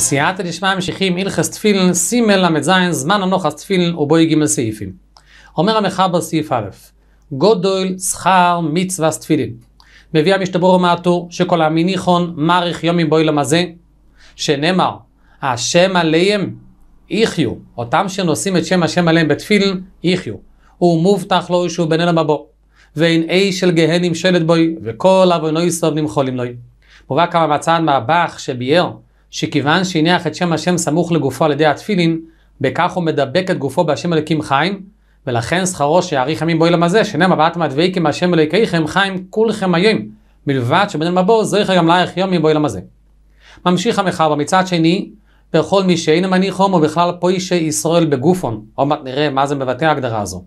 בסייעתא דשמיא ממשיכים הלכס תפילין סימל ל"ז זמן הנוחס תפילין ובוי ג' סעיפים. אומר המחבר סעיף א' גודל שכר מצווה תפילין. מביא המשתברו ומעטור שכל המיניכון מעריך יום מבוי למזה שנאמר השם עליהם יחיו אותם שנושאים את שם השם עליהם בתפילין יחיו הוא מובטח לו שהוא בן אלה מבוא ואין אי של גהנים שלט בוי וכל עוונוי סוב נמחולים לוי. מובא כמה מצעד מהבח שביער שכיוון שהניח את שם השם סמוך לגופו על ידי התפילין, בכך הוא מדבק את גופו בהשם אלוקים חיים, ולכן שכרו שיאריך ימים באוילם הזה, שנאמר ואתם הדבקים מהשם אלוקיכם חיים כולכם היום, מלבד שבן מבוא זריך גם לאריך יום באוילם הזה. ממשיך המחאה מצד שני, וכל מי שאין מניחום הוא בכלל פוישה ישראל בגופון. עוד מעט נראה מה זה מבטא ההגדרה הזו.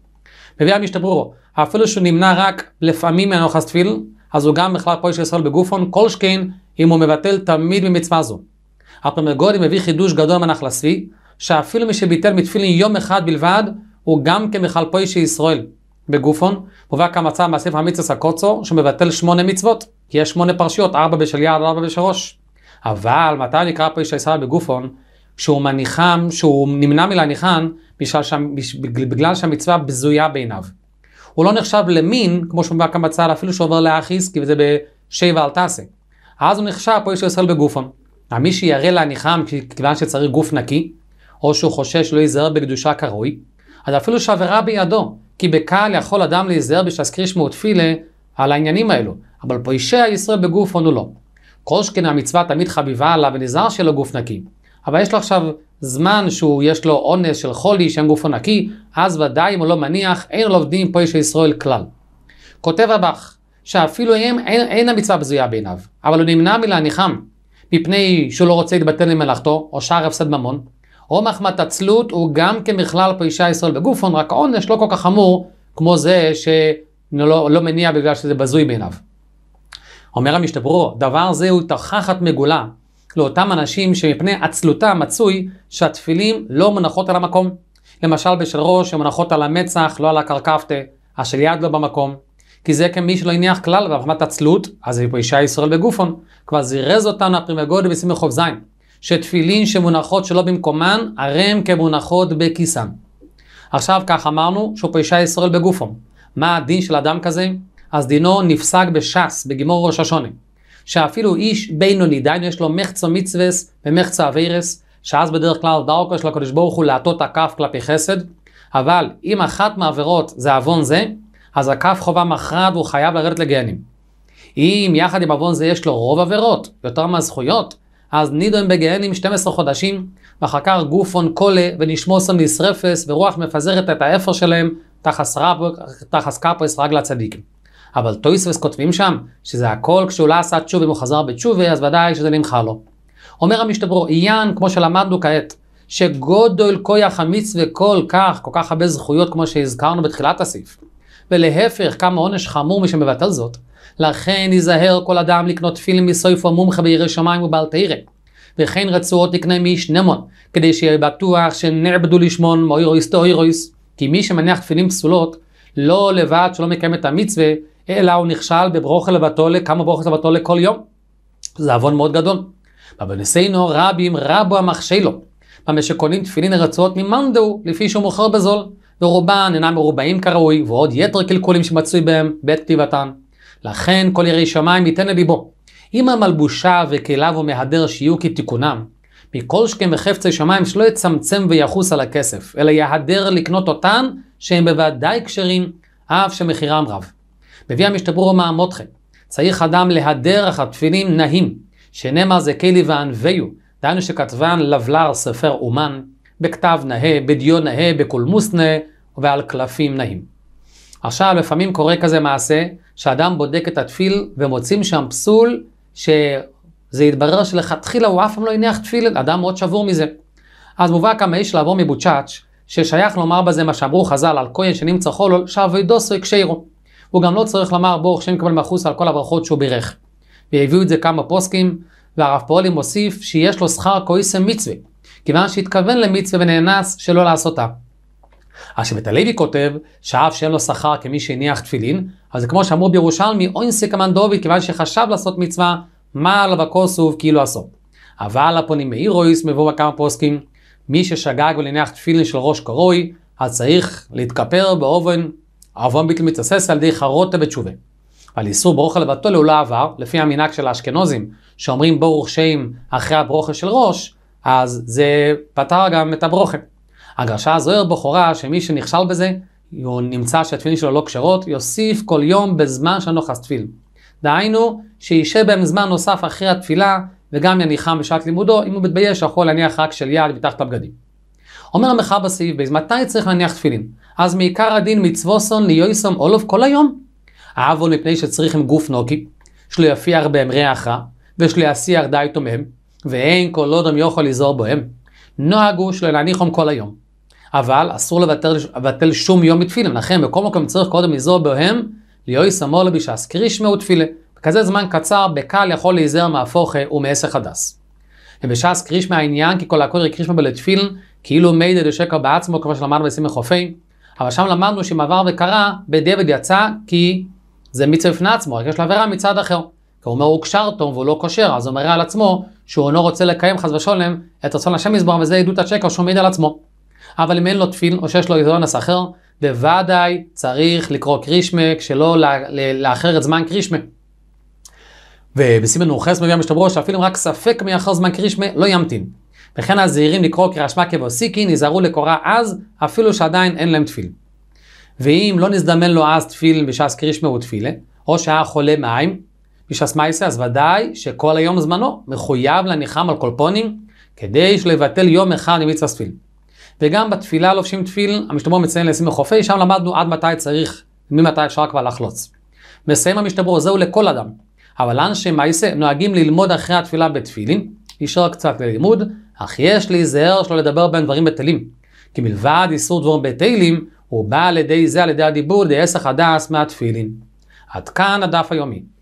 מביא המשתברור, אפילו שהוא נמנע רק לפעמים מהנוחס תפיל, אז הוא גם בכלל פוישה ישראל בגופון, כל שכן אם הוא מבטל תמיד ממצווה זו. הפרמגורי מביא חידוש גדול מנח לסבי, שאפילו מי שביטל מתפילין יום אחד בלבד, הוא גם כמיכל פוישי ישראל. בגופון, מובא כמצא מהספר המצווה סקוצו, שמבטל שמונה מצוות, כי יש שמונה פרשיות, ארבע בשל יעד, ארבע בשל ראש. אבל מתי נקרא פוישי ישראל בגופון? שהוא מניחם, שהוא נמנע מלהניחן, בגלל שהמצווה בזויה בעיניו. הוא לא נחשב למין, כמו שמובא כמצא, אפילו שעובר לאחיס, כי זה בשבע אל תעשה. אז הוא נחשב פוישי ישראל בגופון. אה, מי שירא להניחם כיוון שצריך גוף נקי, או שהוא חושש לא ייזהר בקדושה כראוי, אז אפילו שעבירה בידו, כי בקהל יכול אדם להיזהר בשסקריש מאותפילה על העניינים האלו, אבל פה אישי הישראל בגוף הונו לא. כל שכן המצווה תמיד חביבה עליו ונזהר שיהיה גוף נקי. אבל יש לו עכשיו זמן שהוא יש לו אונס של חולי שאין גופו נקי, אז ודאי אם הוא לא מניח, אין לו עובדים פה אישי ישראל כלל. כותב הבך, שאפילו הם, אין, אין המצווה בזויה בעיניו, אבל הוא נמנע מלהניחם, מפני שהוא לא רוצה להתבטל למלאכתו, או שער הפסד ממון, או מחמת עצלות הוא גם כמכלל פרישה ישראל בגופון, רק העונש לא כל כך חמור כמו זה שלא לא מניע בגלל שזה בזוי בעיניו. אומר המשתברו, דבר זה הוא תוכחת מגולה לאותם אנשים שמפני עצלותם מצוי שהתפילים לא מונחות על המקום. למשל בשל ראש הן מונחות על המצח, לא על הקרקפטה, השל יד לא במקום, כי זה כמי שלא הניח כלל ברחמת עצלות, אז היא פה אישה ישראל בגופון. כבר זירז אותנו הפרימי גודל בסימי חוב זין, שתפילין שמונחות שלא במקומן, הרי הן כמונחות בכיסן. עכשיו כך אמרנו, שהוא פה אישה ישראל בגופון. מה הדין של אדם כזה? אז דינו נפסק בש"ס, בגימור ראש השונה. שאפילו איש בינוני, דהיינו יש לו מחצה מצווס ומחצה אבירס, שאז בדרך כלל דרכו של הקדוש ברוך הוא להטות הכף כלפי חסד, אבל אם אחת מהעבירות זה עוון זה, אז הכף חובה מכרעת והוא חייב לרדת לגיהנים. אם יחד עם עוון זה יש לו רוב עבירות, יותר מהזכויות, אז נידון בגיהנים 12 חודשים, ואחר כך גופון קולה ונשמוסון נשרפס, ורוח מפזרת את האפר שלהם, תחס קפוס רגלה הצדיקים. אבל טויספס כותבים שם, שזה הכל כשהוא לא עשה תשובה, אם הוא חזר בתשובה, אז ודאי שזה נמחה לו. אומר המשתברו, עיין, כמו שלמדנו כעת, שגודל כויח המצווה כל כך, כל כך הרבה זכויות כמו שהזכרנו בתחילת הסעיף, ולהפך כמה עונש חמור מי שמבטל זאת. לכן ייזהר כל אדם לקנות תפילין מסויפו מומחה בירי שמיים ובעל תירא. וכן רצועות לקנה מאיש נמון, כדי שיהיה בטוח שנעבדו לשמון מאוירויס תאוירויס. כי מי שמניח תפילין פסולות, לא לבד שלא מקיים את המצווה, אלא הוא נכשל בברוכה לבטולה, כמה ברוכה לבטולה כל יום. זה עוון מאוד גדול. בבנסינו רבים רבו המחשי לו. במה שקונים תפילין הרצועות ממאן דהו, לפי שהוא מוכר בזול. ורובן אינם מרובעים כראוי, ועוד יתר קלקולים שמצוי בהם בעת כתיבתן. לכן כל ירי שמיים ייתן לליבו. אם המלבושה וכליו הוא מהדר שיהיו כתיקונם, מכל שכם וחפצי שמיים שלא יצמצם ויחוס על הכסף, אלא יהדר לקנות אותן שהם בוודאי כשרים, אף שמחירם רב. המשתברו ישתברו מעמותכם. צריך אדם להדר אחר תפילין נהים, שנאמר זכי לי וענוויו, דהיינו שכתבן לבלר ספר אומן, בכתב נאה, בדיו נאה, בקולמוס נאה ועל קלפים נאים. עכשיו, לפעמים קורה כזה מעשה, שאדם בודק את התפיל ומוצאים שם פסול, שזה יתברר שלכתחילה הוא אף פעם לא הניח תפיל, אדם מאוד שבור מזה. אז מובא כמה איש לעבור מבוצ'אץ', ששייך לומר בזה מה שאמרו חז"ל על כהן שנמצא חולול, שאבוידוסו הקשירו. הוא גם לא צריך לומר ברוך שם יקבל מחוס על כל הברכות שהוא בירך. והביאו את זה כמה פוסקים, והרב פועלי מוסיף שיש לו שכר כהיסם מצווה. כיוון שהתכוון למצווה ונאנס שלא לעשותה. אז הלוי כותב, שאף שאין לו שכר כמי שהניח תפילין, אז זה כמו שאמרו בירושלמי, אוינסי כמן דוד, כיוון שחשב לעשות מצווה, מה עליו הכל סוב כאילו לא עשות. אבל הפונים מאירויס מבוא בכמה פוסקים, מי ששגג ולניח תפילין של ראש קרוי, אז צריך להתכפר באובן, אבון ביטל מתבסס על ידי חרוטה בתשובה. על איסור ברוכה לבטול הוא לא עבר, לפי המנהג של האשכנוזים, שאומרים ברוך שם אחרי הברוכה של ראש, אז זה פתר גם את הברוכן. הגרשה הזוהר בכורה שמי שנכשל בזה, הוא נמצא שהתפילים שלו לא כשרות, יוסיף כל יום בזמן שנוחס תפיל. דהיינו, שישב בהם זמן נוסף אחרי התפילה, וגם יניחם בשעת לימודו, אם הוא מתבייש, יכול להניח רק של יד מתחת לבגדים. אומר המחאה בסעיף בייז, מתי צריך להניח תפילין? אז מעיקר הדין מצווסון ליויסון אולוב כל היום. אהבו מפני שצריך עם גוף נוקי, שלא יפיח בהם ריח רע, ושלא יסיח די תומם, ואין כל אדם יכול לזהור בהם. הוא שלא להניחום כל היום. אבל אסור לבטל, שום יום מתפילה, לכן בכל מקום צריך קודם לזהור בהם, ליהוי סמור לבישס, קרישמהו תפילה. בכזה זמן קצר, בקל יכול להיזהר מהפוכה ומעסק הדס. ובשעס קרישמה העניין, כי כל הקודרי קרישמה בלתפילין, כאילו מיידה דשקר בעצמו, כמו שלמדנו בסימי חופי. אבל שם למדנו שאם עבר וקרה, בדיעבד יצא, כי זה מצווה בפני עצמו, רק יש לו עבירה מצד אחר. כי הוא אומר הוא קשר טוב והוא לא קושר, אז הוא מראה על עצמו שהוא אינו רוצה לקיים חס ושולם את רצון השם יסבור, וזה עדות השקר שהוא מעיד על עצמו. אבל אם אין לו תפיל או שיש לו איזונס אחר, בוודאי צריך לקרוא קרישמה, כשלא לאחר את זמן קרישמה. ובסימן נורחס מביא המשתברו שאפילו אם רק ספק מי אחר זמן קרישמה לא ימתין. וכן הזהירים לקרוא קריאה שמע כבוסיקין, יזהרו לקורה אז, אפילו שעדיין אין להם תפיל. ואם לא נזדמן לו אז תפיל בשעס קרישמה ותפילה, או שהיה חולה מים, אישס מייסה, אז ודאי שכל היום זמנו מחויב לניחם על קולפונים, כדי שלבטל יום אחד עם מצווה ספיל. וגם בתפילה לובשים תפיל, המשתבר מציין לשים בחופי, שם למדנו עד מתי צריך, ממתי אפשר כבר לחלוץ. מסיים המשתבר, זהו לכל אדם. אבל אנשי מייסה נוהגים ללמוד אחרי התפילה בתפילין, נשאר קצת ללימוד, אך יש להיזהר שלא לדבר בין דברים בטלים. כי מלבד איסור דבורים בטלים, הוא בא על ידי זה, על ידי הדיבור, דעסך הדס מהתפילין. עד כאן הדף היומי.